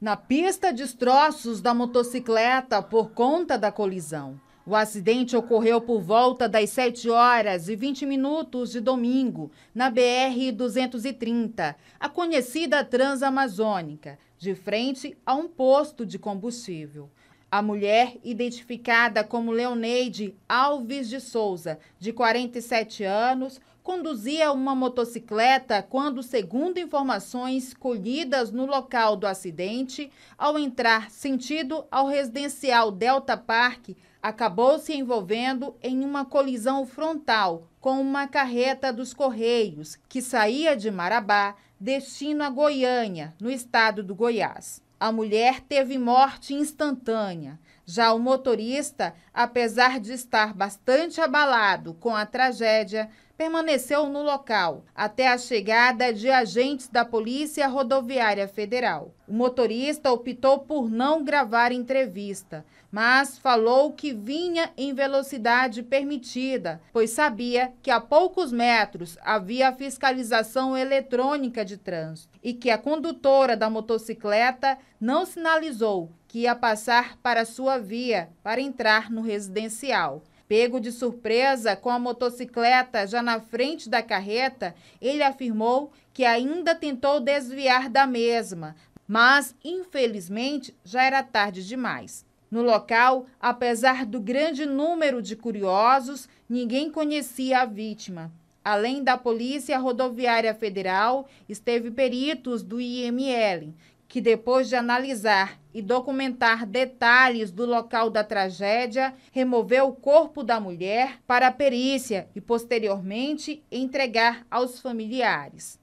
Na pista, destroços da motocicleta por conta da colisão. O acidente ocorreu por volta das 7 horas e 20 minutos de domingo, na BR-230, a conhecida Transamazônica, de frente a um posto de combustível. A mulher, identificada como Leoneide Alves de Souza, de 47 anos, conduzia uma motocicleta quando, segundo informações colhidas no local do acidente, ao entrar sentido ao residencial Delta Park, acabou se envolvendo em uma colisão frontal com uma carreta dos Correios, que saía de Marabá, destino a Goiânia, no estado do Goiás. A mulher teve morte instantânea. Já o motorista, apesar de estar bastante abalado com a tragédia permaneceu no local até a chegada de agentes da Polícia Rodoviária Federal. O motorista optou por não gravar entrevista, mas falou que vinha em velocidade permitida, pois sabia que a poucos metros havia fiscalização eletrônica de trânsito e que a condutora da motocicleta não sinalizou que ia passar para sua via para entrar no residencial. Pego de surpresa com a motocicleta já na frente da carreta, ele afirmou que ainda tentou desviar da mesma, mas infelizmente já era tarde demais. No local, apesar do grande número de curiosos, ninguém conhecia a vítima. Além da Polícia Rodoviária Federal, esteve peritos do IML, que depois de analisar e documentar detalhes do local da tragédia, removeu o corpo da mulher para a perícia e, posteriormente, entregar aos familiares.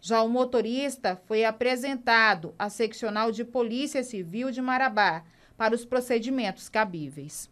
Já o motorista foi apresentado à seccional de Polícia Civil de Marabá para os procedimentos cabíveis.